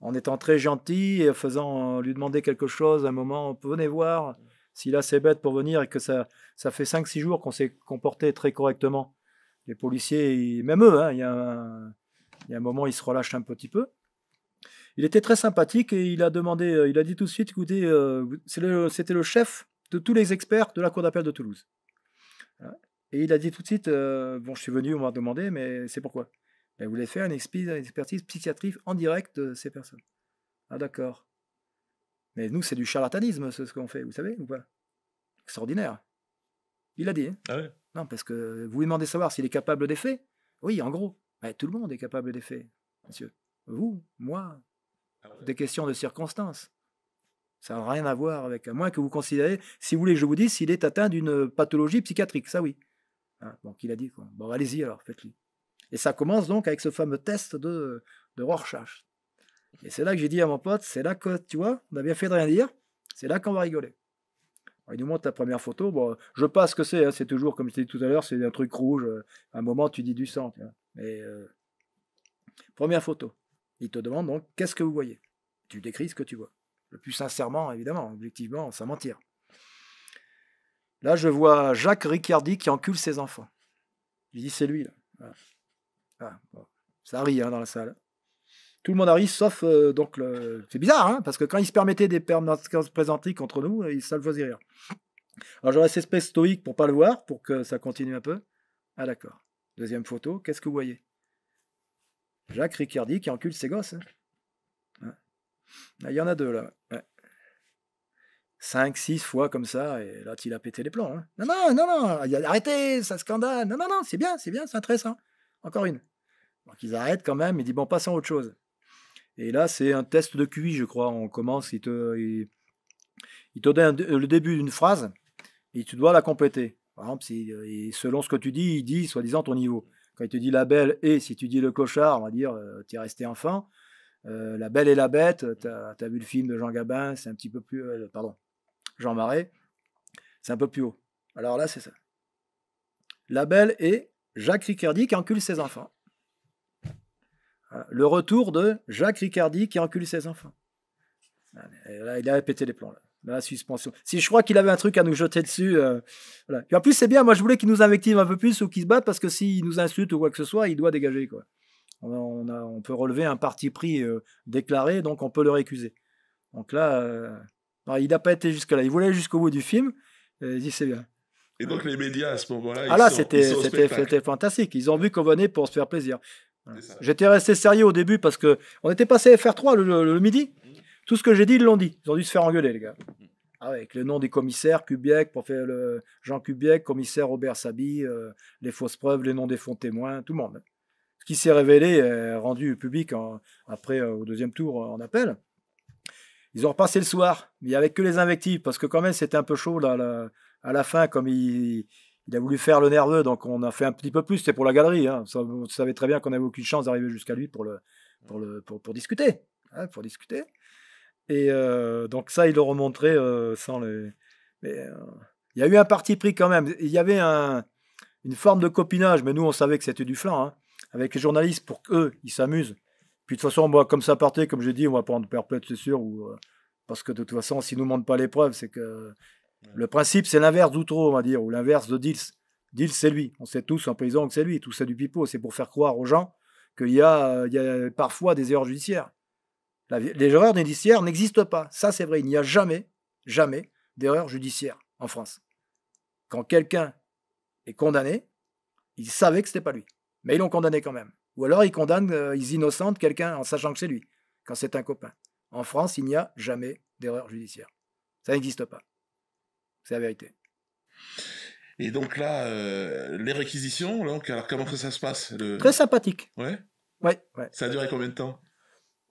En étant très gentil, et faisant, lui demander quelque chose, à un moment, on peut venir voir, s'il a ses bêtes pour venir et que ça, ça fait 5-6 jours qu'on s'est comporté très correctement. Les policiers, même eux, hein, il y a un il y a un moment, ils se relâchent un petit peu. Il était très sympathique et il a demandé, euh, il a dit tout de suite, écoutez, euh, c'était le chef de tous les experts de la Cour d'appel de Toulouse. Et il a dit tout de suite, euh, bon, je suis venu, on m'a demandé, mais c'est pourquoi. il ben, voulait faire une expertise, psychiatrique en direct de ces personnes. Ah d'accord. Mais nous, c'est du charlatanisme, ce, qu'on fait, vous savez, ou pas Extraordinaire. Il a dit. Hein. ah Non, parce que vous lui demandez savoir s'il est capable des faits. Oui, en gros. Ben, tout le monde est capable des faits, monsieur. Vous, moi, ah des questions de circonstances. Ça n'a rien à voir avec, à moins que vous considérez, si vous voulez je vous dis, s'il est atteint d'une pathologie psychiatrique, ça oui. Hein, donc il a dit, bon allez-y alors, faites-le. Et ça commence donc avec ce fameux test de, de Rorschach. Et c'est là que j'ai dit à mon pote, c'est là que, tu vois, on a bien fait de rien dire, c'est là qu'on va rigoler. il nous montre la première photo, bon, je passe ce que c'est, hein, c'est toujours, comme je t'ai dit tout à l'heure, c'est un truc rouge, euh, à un moment tu dis du sang. Euh, première photo, il te demande donc qu'est-ce que vous voyez. Tu décris ce que tu vois. Le plus sincèrement, évidemment, objectivement, ça mentir. Là, je vois Jacques ricardi qui encule ses enfants. Je dis, c'est lui, là. Ah, ça rit hein, dans la salle. Tout le monde arrive, sauf euh, donc le... c'est bizarre, hein, parce que quand il se permettait des présenter contre nous, euh, ça le faisait rien. Alors je reste espèce stoïque pour pas le voir, pour que ça continue un peu. Ah d'accord. Deuxième photo, qu'est-ce que vous voyez Jacques ricardi qui encule ses gosses. Hein. Ah, il y en a deux, là. Cinq, six fois comme ça, et là, il a pété les plombs. Hein. Non, non, non, non, arrêtez, ça scandale. Non, non, non, c'est bien, c'est bien, c'est intéressant. Encore une. Donc, ils arrêtent quand même, ils disent, bon, passons à autre chose. Et là, c'est un test de QI, je crois. On commence, il te, donne le début d'une phrase, et tu dois la compléter. Par exemple, euh, selon ce que tu dis, il dit soi-disant ton niveau. Quand il te dit la belle et si tu dis le cochard, on va dire, euh, tu es resté enfant. Euh, la belle et la bête, tu as, vu le film de Jean Gabin, c'est un petit peu plus. Euh, pardon, Jean Marais, c'est un peu plus haut. Alors là, c'est ça. La belle et Jacques Ricardi qui encule ses enfants. Le retour de Jacques Ricardi qui encule ses enfants. il a répété les plombs. La suspension. Si je crois qu'il avait un truc à nous jeter dessus. Euh, en plus, c'est bien. Moi, je voulais qu'il nous invective un peu plus ou qu'il se batte parce que s'il nous insulte ou quoi que ce soit, il doit dégager. Quoi. On, on, peut relever un parti pris euh, déclaré, donc on peut le récuser. Donc là, euh, bah, il n'a pas été jusque-là. Il voulait jusqu'au bout du film. Et dit c'est bien. Et donc les médias à ce moment-là. Ah là, c'était fantastique. Ils ont vu qu'on venait pour se faire plaisir. J'étais resté sérieux au début parce que on était passé FR3 le midi. Tout ce que j'ai dit, ils l'ont dit. Ils ont dû se faire engueuler, les gars. Mm. Ah avec le nom des commissaires, faire le Jean Kubiek, commissaire Robert Sabi, euh, les fausses preuves, les noms des fonds témoins, tout le monde. Ce qui s'est révélé, euh, rendu public après euh, au deuxième tour en appel. Ils ont repassé le soir, mais il n'y avait que les invectives, parce que quand même c'était un peu chaud là, à la fin, comme il, il a voulu faire le nerveux, donc on a fait un petit peu plus. C'était pour la galerie. Hein. Vous savez très bien qu'on n'avait aucune chance d'arriver jusqu'à lui pour, le, pour, le, pour, discuter. pour discuter. Hein, et euh, donc ça, ils l'ont remontré euh, sans le. Euh, il y a eu un parti pris quand même. Il y avait une forme de copinage, mais nous, on savait que c'était du flan, hein, avec les journalistes pour qu'eux, ils s'amusent. Puis de toute façon, comme ça partait, comme j'ai dit, on va prendre perpète, c'est sûr. Ou, parce que de toute façon, s'ils ne nous montrent pas les preuves, c'est que. Le principe, c'est l'inverse d'Outreau, on va dire, ou l'inverse de Dils. Dils, c'est lui. On sait tous en prison que c'est lui. Tout ça du pipeau. C'est pour faire croire aux gens qu'il y a parfois des erreurs judiciaires les erreurs judiciaires n'existent pas. Ça, c'est vrai. Il n'y a jamais, jamais d'erreur judiciaire en France. Quand quelqu'un est condamné, il savait que ce n'était pas lui. Mais ils l'ont condamné quand même. Ou alors ils condamnent, euh, ils innocentent quelqu'un en sachant que c'est lui, quand c'est un copain. En France, il n'y a jamais d'erreur judiciaire. Ça n'existe pas. C'est la vérité. Et donc là, euh, les réquisitions, donc, alors comment ça se passe Très sympathique. Ouais. Ouais, Ça a duré combien de temps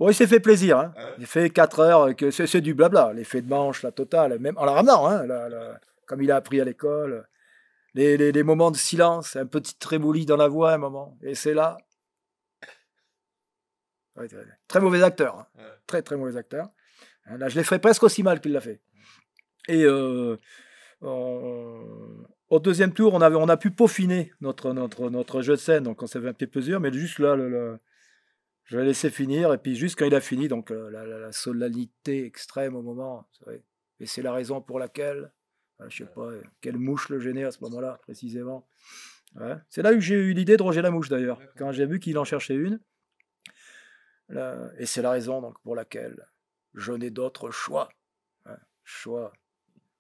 il s'est fait plaisir. Hein. Ah il fait 4 heures, que c'est du blabla. L'effet de manche, la totale, même en la ramenant, hein, comme il a appris à l'école. Les, moments de silence, un petit trémouli dans la voix à un moment. Et c'est là. très, mauvais acteur. Hein. Très, très mauvais acteur. Là, je l'ai fait presque aussi mal qu'il l'a fait. Et euh, euh, au deuxième tour, on, a pu peaufiner notre, notre, notre jeu de scène, donc on s'est fait un petit peu mesure, mais juste là, le, je vais laisser finir, et puis juste quand il a fini, donc euh, la, solennité extrême au moment, et c'est la raison pour laquelle, euh, je sais pas, quelle mouche le gênait à ce moment-là, précisément. C'est là où j'ai eu l'idée de Roger mouche d'ailleurs, quand j'ai vu qu'il en cherchait une. et c'est la raison donc, pour laquelle je n'ai d'autre choix. Choix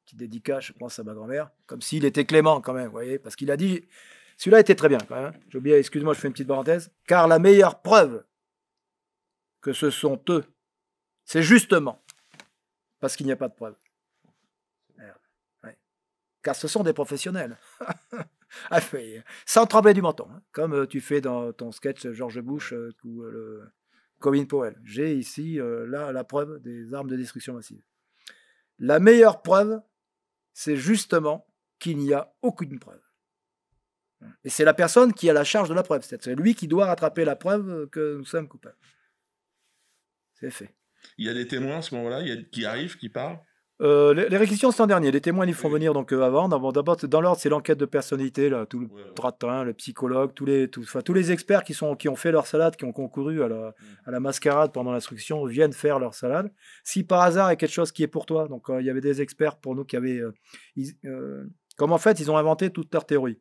qui dédicace, je pense, à ma grand-mère, comme s'il était clément quand même, vous voyez, parce qu'il a dit. Celui-là était très bien quand même. Hein. J'ai oublié, excuse-moi, je fais une petite parenthèse. Car la meilleure preuve ce sont eux. C'est justement parce qu'il n'y a pas de preuves. Car ce sont des professionnels. Ah, euh, sans trembler du menton, hein. comme euh, tu fais dans ton sketch George Bush euh, ou le Colin Powell. J'ai ici là la preuve des armes de destruction massive. La meilleure preuve, c'est justement qu'il n'y a aucune preuve. Et c'est la personne qui a la charge de la preuve, cest lui qui doit rattraper la preuve que nous sommes coupables. C'est fait. Il y a des témoins à ce moment-là qui arrivent, qui parlent euh, les, réquisitions, sont en dernier. Les témoins, ils font venir donc euh, avant. D'abord, dans l'ordre, c'est l'enquête de personnalité, là, tout le le psychologue, tous les, tout, tous les experts qui, sont, qui ont fait leur salade, qui ont concouru mm. à la, mascarade pendant l'instruction, viennent faire leur salade. Si par hasard, il y a quelque chose qui est pour toi, donc euh, il y avait des experts pour nous qui avaient. comme en fait, ils ont inventé toute leur théorie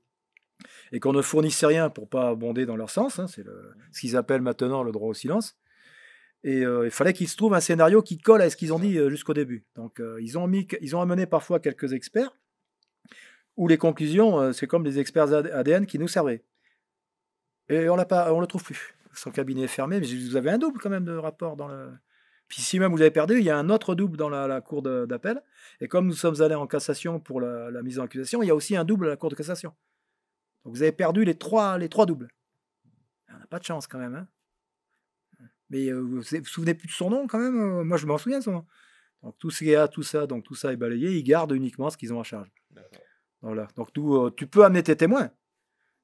et qu'on ne fournissait rien pour pas abonder dans leur sens, hein, c'est ce qu'ils appellent maintenant le droit au silence. Et euh, il fallait qu'il se trouve un scénario qui colle à ce qu'ils ont dit euh, jusqu'au début. Donc euh, ils, ont mis, ils ont amené parfois quelques experts, où les conclusions, c'est comme les experts ADN qui nous servaient. Et on ne le trouve plus. Son cabinet est fermé, mais vous avez un double quand même de rapport dans le... Puis si même vous avez perdu, il y a un autre double dans la, cour d'appel. Et comme nous sommes allés en cassation pour la, mise en accusation, il y a aussi un double à la cour de cassation. Donc vous avez perdu les trois, les trois doubles. On n'a pas de chance quand même. Hein. Mais vous, vous vous souvenez plus de son nom quand même Moi, je m'en souviens de son nom. Donc tout à tout ça, donc tout ça est balayé. Ils gardent uniquement ce qu'ils ont en charge. Voilà. Donc tout, tu peux amener tes témoins.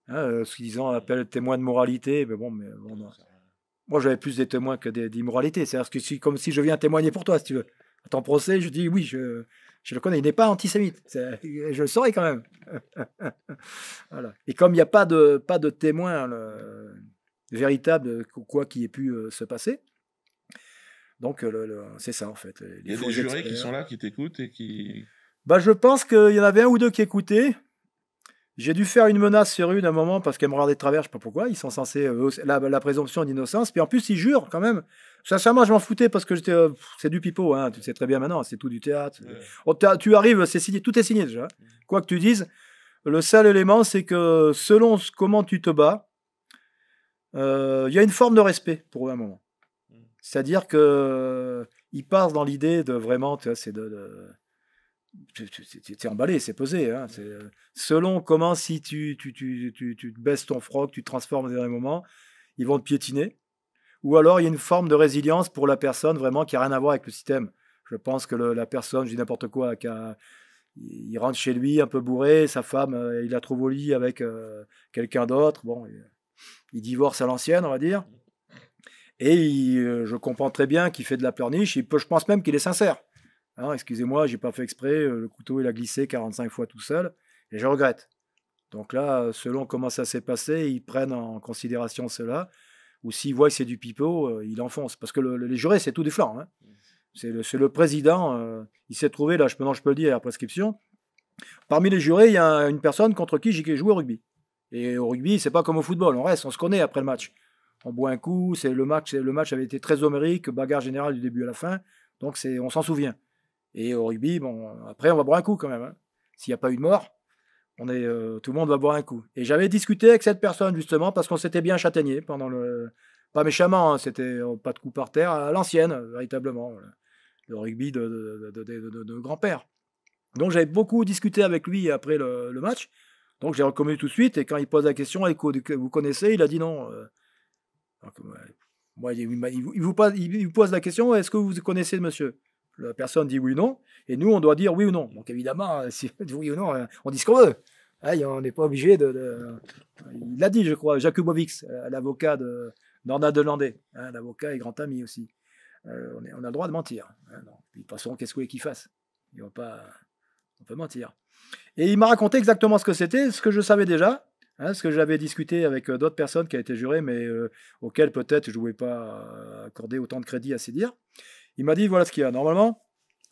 Hein, ce qu'ils appellent témoins de moralité. Mais bon, mais bon, moi j'avais plus des témoins que des d'immoralité. C'est-à-dire que c'est comme si je viens témoigner pour toi, si tu veux. À ton procès, je dis oui, je, je le connais. Il n'est pas antisémite. Je le saurais quand même. voilà. Et comme il n'y a pas de, pas de témoins. Le, véritable, euh, quoi qui ait pu euh, se passer. Donc, euh, c'est ça, en fait. Les Il y jurés qui sont là, qui t'écoutent et qui. Bah, je pense qu'il y en avait un ou deux qui écoutaient. J'ai dû faire une menace sur une à un moment parce qu'elle me regardait de travers, je sais pas pourquoi. Ils sont censés. la, présomption d'innocence. Puis en plus, ils jurent quand même. Sincèrement, je m'en foutais parce que j'étais. c'est du pipeau, hein. tu sais très bien maintenant, c'est tout du théâtre. Oh, tu arrives, c'est signé, tout est signé déjà. Mmh. Quoi que tu dises, le seul élément, c'est que selon comment tu te bats, euh, il y a une forme de respect pour un moment. Mm. C'est-à-dire que euh, ils partent dans l'idée de vraiment, tu vois, c'est de, de t'es emballé, c'est pesé. Hein. Euh, selon comment, si tu, tu, tu, tu, baisses ton froc, tu te transformes au un moment, ils vont te piétiner. Ou alors, il y a une forme de résilience pour la personne vraiment qui n'a rien à voir avec le système. Je pense que la personne, je dis n'importe quoi, qui il rentre chez lui un peu bourré, sa femme, il la trouve au lit avec quelqu'un d'autre. Bon, il divorce à l'ancienne, on va dire. Et euh, je comprends très bien qu'il fait de la pleurniche. je pense même qu'il est sincère. Hein, excusez-moi, j'ai pas fait exprès. Euh, le couteau, il a glissé 45 fois tout seul. Et je regrette. Donc là, selon comment ça s'est passé, ils prennent en considération cela. Ou s'ils voient que c'est du pipeau, euh, ils enfoncent. Parce que les jurés, c'est tout des flancs. Hein. C'est le, président. il s'est trouvé, là, je, je peux le dire, à la prescription. Parmi les jurés, il y a une personne contre qui j'ai joué au rugby. Et au rugby, c'est pas comme au football, on reste, on se connaît après le match. On boit un coup, c'est le match, le match avait été très homérique, bagarre générale du début à la fin, donc c'est, on s'en souvient. Et au rugby, bon, après on va boire un coup quand même. Hein. S'il n'y a pas eu de mort, on est, euh, tout le monde va boire un coup. Et j'avais discuté avec cette personne justement parce qu'on s'était bien châtaigné pendant le, pas méchamment, hein, c'était euh, pas de coup par terre à l'ancienne véritablement, le rugby de, grand-père. Donc j'avais beaucoup discuté avec lui après le, le match. Donc j'ai reconnu tout de suite, et quand il pose la question, écoute, que vous connaissez, il a dit non. moi, il, vous pose, la question, est-ce que vous connaissez monsieur La personne dit oui ou non, et nous, on doit dire oui ou non. Donc évidemment, si oui ou non, hein, on dit ce qu'on veut. Hein, on n'est pas obligé de, Il l'a dit, je crois, Jakubowicz, euh, l'avocat de Norda Delandais, hein, l'avocat et grand ami aussi. Euh, on, a le droit de mentir. non. Hein, de toute façon, qu'est-ce qu'il fait qu'ils ne va pas on peut mentir. Et il m'a raconté exactement ce que c'était, ce que je savais déjà, hein, ce que j'avais discuté avec euh, d'autres personnes qui ont été jurées, mais euh, auxquelles peut-être je ne voulais pas euh, accorder autant de crédit à ces dires. Il m'a dit voilà ce qu'il y a. Normalement,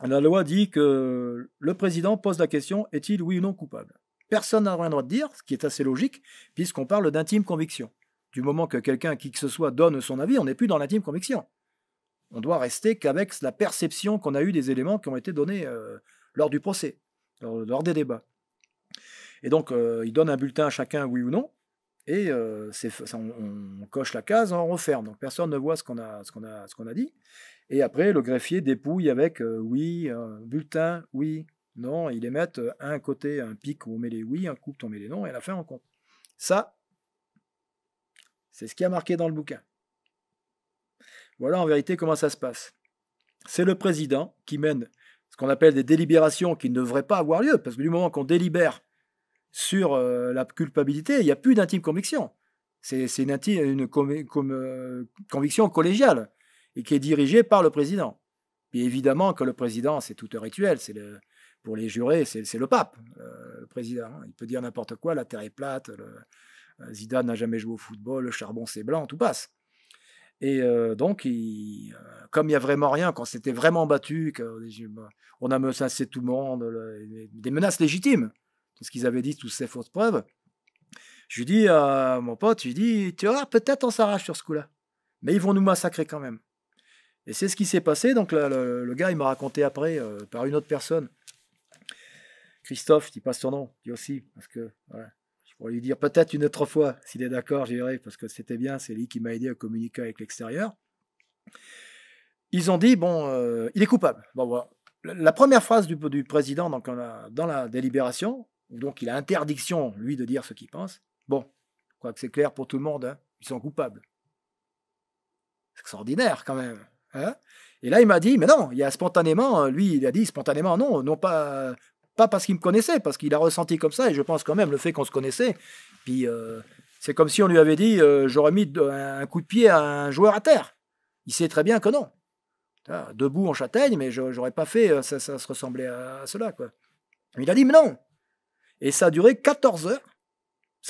la loi dit que le président pose la question est-il oui ou non coupable Personne n'a rien le droit de dire, ce qui est assez logique, puisqu'on parle d'intime conviction. Du moment que quelqu'un, qui que ce soit, donne son avis, on n'est plus dans l'intime conviction. On doit rester qu'avec la perception qu'on a eue des éléments qui ont été donnés lors du procès lors, des débats. Et donc, euh, il donne un bulletin à chacun, oui ou non, et euh, on, coche la case, on referme. Donc, personne ne voit ce qu'on a, qu'on a, qu'on a dit. Et après, le greffier dépouille avec euh, oui, bulletin, oui, non. il les un côté, un pic où on met les oui, un où on met les non, et à la fin, on compte. Ça, c'est ce qui a marqué dans le bouquin. Voilà en vérité comment ça se passe. C'est le président qui mène ce qu'on appelle des délibérations qui ne devraient pas avoir lieu, parce que du moment qu'on délibère sur euh, la culpabilité, il n'y a plus d'intime conviction. C'est une, une euh, conviction collégiale et qui est dirigée par le président. Et évidemment que le président, c'est tout un rituel. C'est le, pour les jurés, c'est le pape, euh, le président. Il peut dire n'importe quoi, la terre est plate, Zida Zidane n'a jamais joué au football, le charbon c'est blanc, tout passe. Et donc, comme il n'y a vraiment rien, quand c'était vraiment battu, bah, on a menacé tout le monde, des menaces légitimes, tout ce qu'ils avaient dit, toutes ces fausses preuves, je lui dis à mon pote, je lui dis, tu vois, peut-être on s'arrache sur ce coup-là, mais ils vont nous massacrer quand même. Et c'est ce qui s'est passé. Donc le, gars, il m'a raconté après par une autre personne. Christophe, qui passe son nom, lui aussi, parce que voilà, pour lui dire peut-être une autre fois, s'il est d'accord, j'irai, parce que c'était bien, c'est lui qui m'a aidé à communiquer avec l'extérieur. Ils ont dit, bon, euh, il est coupable. Bon, voilà. La première phrase du, président donc, dans la délibération, donc il a interdiction, lui, de dire ce qu'il pense. Bon, quoi que c'est clair pour tout le monde, hein. ils sont coupables. C'est extraordinaire quand même. Hein. et là, il m'a dit, mais non, il a spontanément, euh, lui, il a dit spontanément, non, non pas, parce qu'il me connaissait, parce qu'il a ressenti comme ça, et je pense quand même le fait qu'on se connaissait. Puis euh, c'est comme si on lui avait dit euh, j'aurais mis un coup de pied à un joueur à terre. Il sait très bien que non. Ah, debout en châtaigne, mais j'aurais pas fait, euh, ça, ça se ressemblait à cela. Quoi. Il a dit mais non. Et ça a duré 14 heures.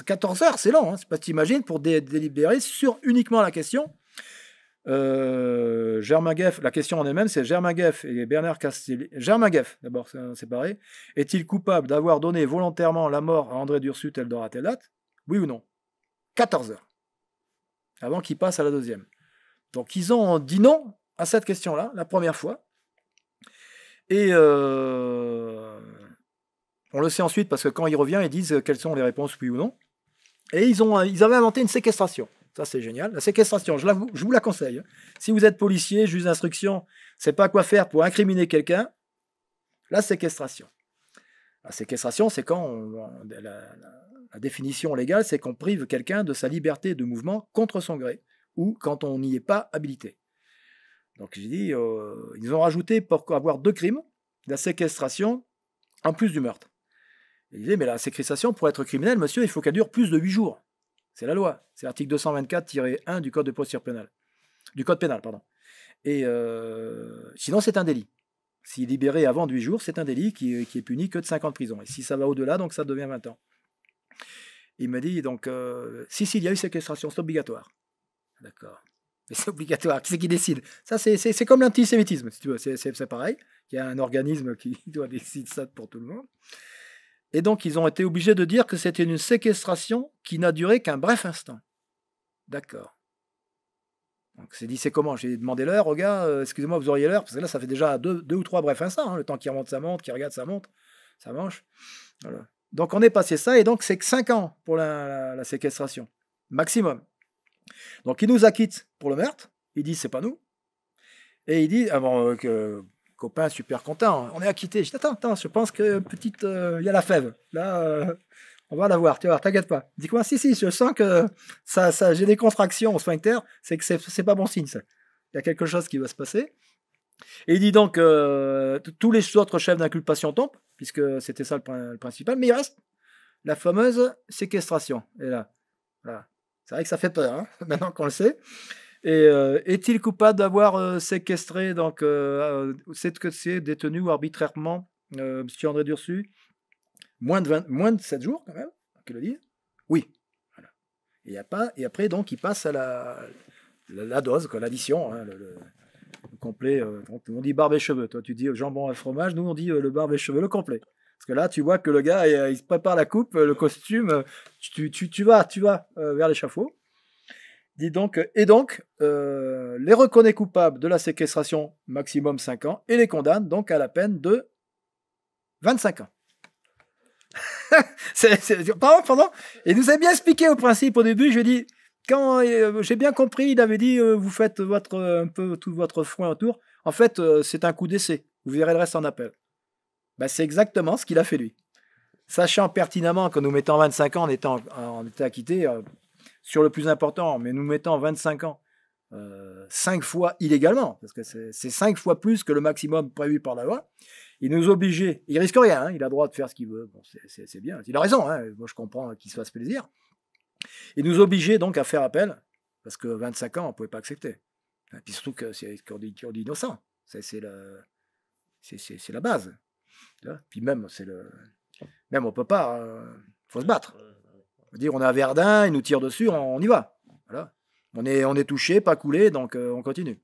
14 heures, c'est long, hein, c'est pas t'imagines, pour délibérer sur uniquement la question euh, Germain la question en elle-même, c'est Germain Geff et Bernard Castelli. Germain Geff, d'abord, c'est pareil. Est-il coupable d'avoir donné volontairement la mort à André Dursut à telle date Oui ou non 14 heures avant qu'il passe à la deuxième. Donc ils ont dit non à cette question-là la première fois. Et euh, on le sait ensuite parce que quand il revient, ils disent quelles sont les réponses oui ou non. Et ils, ont, ils avaient inventé une séquestration c'est génial. La séquestration, je, je, vous la conseille. Hein. Si vous êtes policier, juge d'instruction, c'est pas quoi faire pour incriminer quelqu'un, la séquestration. La séquestration, c'est quand la, définition légale, c'est qu'on prive quelqu'un de sa liberté de mouvement contre son gré ou quand on n'y est pas habilité. Donc j'ai dit, euh, ils ont rajouté pour avoir deux crimes, la séquestration en plus du meurtre. ils disait, mais la séquestration, pour être criminel, monsieur, il faut qu'elle dure plus de huit jours. C'est la loi. C'est l'article 224-1 du code de Du code pénal, pardon. Et euh, sinon, c'est un délit. Si libéré avant 8 jours, c'est un délit qui, est puni que de 5 ans de prison. Et si ça va au-delà, donc ça devient 20 ans. Il m'a dit, donc, euh, si, s'il y a eu séquestration, c'est obligatoire. D'accord. Mais c'est obligatoire. Qui c'est qui décide Ça, c'est comme l'antisémitisme, si tu veux. C'est pareil. Il y a un organisme qui doit décider ça pour tout le monde. Et donc, ils ont été obligés de dire que c'était une séquestration qui n'a duré qu'un bref instant. D'accord. Donc, c'est dit, c'est comment J'ai demandé l'heure au gars, euh, excusez-moi, vous auriez l'heure Parce que là, ça fait déjà deux, ou trois brefs instants, hein, le temps qu'il remonte, ça monte, Qui regarde, ça monte, ça mange. Donc, on est passé ça, et donc, c'est que cinq ans pour la, séquestration, maximum. Donc, il nous acquitte pour le meurtre, il dit, c'est pas nous. Et il dit, avant euh, que copain super content. On est acquitté. Je dis, attends, attends, je pense que petite, euh, il y a la fève. Là, euh, on va la voir. Tu vas t'inquiète pas. Dis moi Si, si, je sens que ça, ça j'ai des contractions au sphincter. C'est que c'est pas bon signe, ça. Il y a quelque chose qui va se passer. Et il dit donc euh, tous les autres chefs d'inculpation tombent, puisque c'était ça le, principal, mais il reste la fameuse séquestration. Et là, voilà. c'est vrai que ça fait peur, hein, maintenant qu'on le sait. Et euh, est-il coupable d'avoir euh, séquestré donc cette euh, c'est détenu arbitrairement M. André Dursu moins de, moins de 7 jours quand même, que le dire Oui. Voilà. Et, a pas, et après, donc, il passe à la, la, la dose, l'addition, hein, le, complet. on dit barbe et cheveux. Toi, tu dis jambon et fromage. Nous, on dit le barbe et cheveux, le complet. Parce que là, tu vois que le gars, il, se prépare la coupe, le costume. Tu, vas, tu vas vers l'échafaud donc, et donc, euh, les reconnaît coupables de la séquestration maximum 5 ans et les condamne donc à la peine de 25 ans. pardon, pardon. Il nous a bien expliqué au principe au début. Je lui dit, quand euh, j'ai bien compris, il avait dit, euh, vous faites votre, un peu tout votre foin autour. En fait, c'est un coup d'essai. Vous verrez le reste en appel. Ben, c'est exactement ce qu'il a fait lui. Sachant pertinemment qu'en nous mettant 25 ans on était en acquittés, sur le plus important, mais nous mettant 25 ans, euh, 5 fois illégalement, parce que c'est 5 fois plus que le maximum prévu par la loi, il nous obligeait, il risque rien, hein, il a le droit de faire ce qu'il veut, bon, c'est bien, il a raison, hein. moi je comprends qu'il se fasse plaisir, il nous obligeait donc à faire appel, parce que 25 ans, on ne pouvait pas accepter. Et puis surtout que c'est qu'on dit, qu'on dit, innocent, c'est la base. Puis même, c'est le... Même on peut pas, euh, faut se battre. Euh, on a à Verdun, ils nous tirent dessus, on, y va. On est, on est touché, pas coulé, donc euh, on continue.